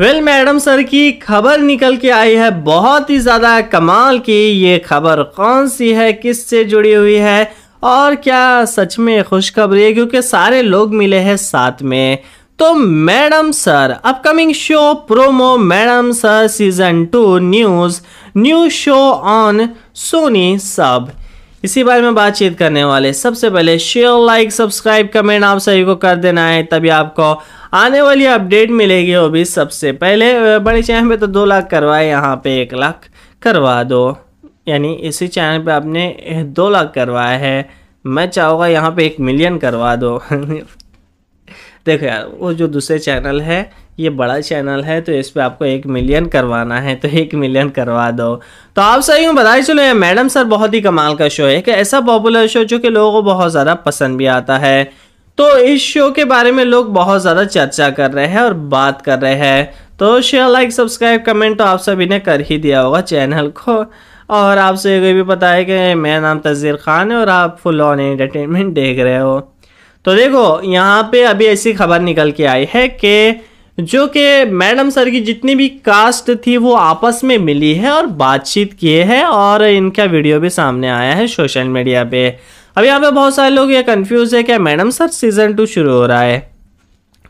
well well, madam sir की खबर निकल के आई है बहुत ही ज़्यादा कमाल की ये खबर कौन सी है किस से जुड़ी हुई है और क्या सच में खुशखबरी है क्योंकि सारे लोग मिले हैं साथ में तो madam sir upcoming show promo madam sir season two news new show on Sony SAB इसी बारे में बातचीत करने वाले सबसे पहले शेयर लाइक सब्सक्राइब कमेंट आप सभी को कर देना है तभी आपको आने वाली अपडेट मिलेगी वो भी सबसे पहले बड़े चैनल पे तो दो लाख करवाए यहाँ पे एक लाख करवा दो यानी इसी चैनल पे आपने दो लाख करवाया है मैं चाहूँगा यहाँ पे एक मिलियन करवा दो देखो यार वो जो दूसरे चैनल है ये बड़ा चैनल है तो इस पर आपको एक मिलियन करवाना है तो एक मिलियन करवा दो तो आप सही हूँ बताए चलो मैडम सर बहुत ही कमाल का शो है एक ऐसा पॉपुलर शो जो कि लोगों को बहुत ज़्यादा पसंद भी आता है तो इस शो के बारे में लोग बहुत ज़्यादा चर्चा कर रहे हैं और बात कर रहे हैं तो शेयर लाइक सब्सक्राइब कमेंट तो आप सभी ने कर ही दिया होगा चैनल को और आपसे ये भी पता है कि मेरा नाम तजीर खान है और आप फुल ऑन एंटरटेनमेंट देख रहे हो तो देखो यहाँ पे अभी ऐसी खबर निकल के आई है कि जो कि मैडम सर की जितनी भी कास्ट थी वो आपस में मिली है और बातचीत किए हैं और इनका वीडियो भी सामने आया है सोशल मीडिया पे अब यहाँ पे बहुत सारे लोग ये कंफ्यूज है क्या मैडम सर सीज़न टू शुरू हो रहा है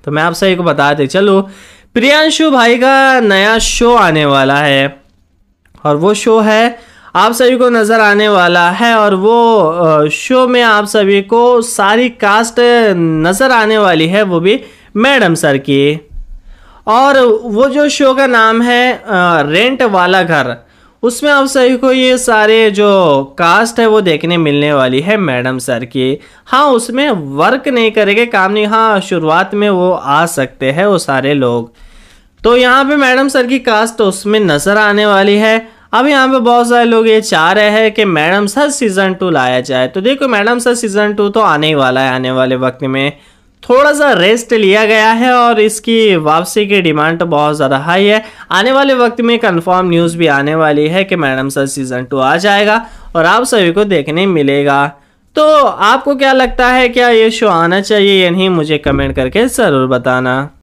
तो मैं आप सभी को बताते चलो प्रियांशु भाई का नया शो आने वाला है और वो शो है आप सभी को नज़र आने वाला है और वो शो में आप सभी को सारी कास्ट नज़र आने वाली है वो भी मैडम सर की और वो जो शो का नाम है रेंट वाला घर उसमें आप सभी को ये सारे जो कास्ट है वो देखने मिलने वाली है मैडम सर की हाँ उसमें वर्क नहीं करेंगे काम नहीं हाँ शुरुआत में वो आ सकते हैं वो सारे लोग तो यहाँ पे मैडम सर की कास्ट उसमें नज़र आने वाली है अब यहाँ पे बहुत सारे लोग ये चाह रहे हैं कि मैडम सर सीज़न टू लाया जाए तो देखो मैडम सर सीज़न टू तो आने ही वाला है आने वाले वक्त में थोड़ा सा रेस्ट लिया गया है और इसकी वापसी की डिमांड तो बहुत ज़्यादा हाई है आने वाले वक्त में कंफर्म न्यूज़ भी आने वाली है कि मैडम सर सीज़न टू आ जाएगा और आप सभी को देखने मिलेगा तो आपको क्या लगता है क्या ये शो आना चाहिए या नहीं मुझे कमेंट करके ज़रूर बताना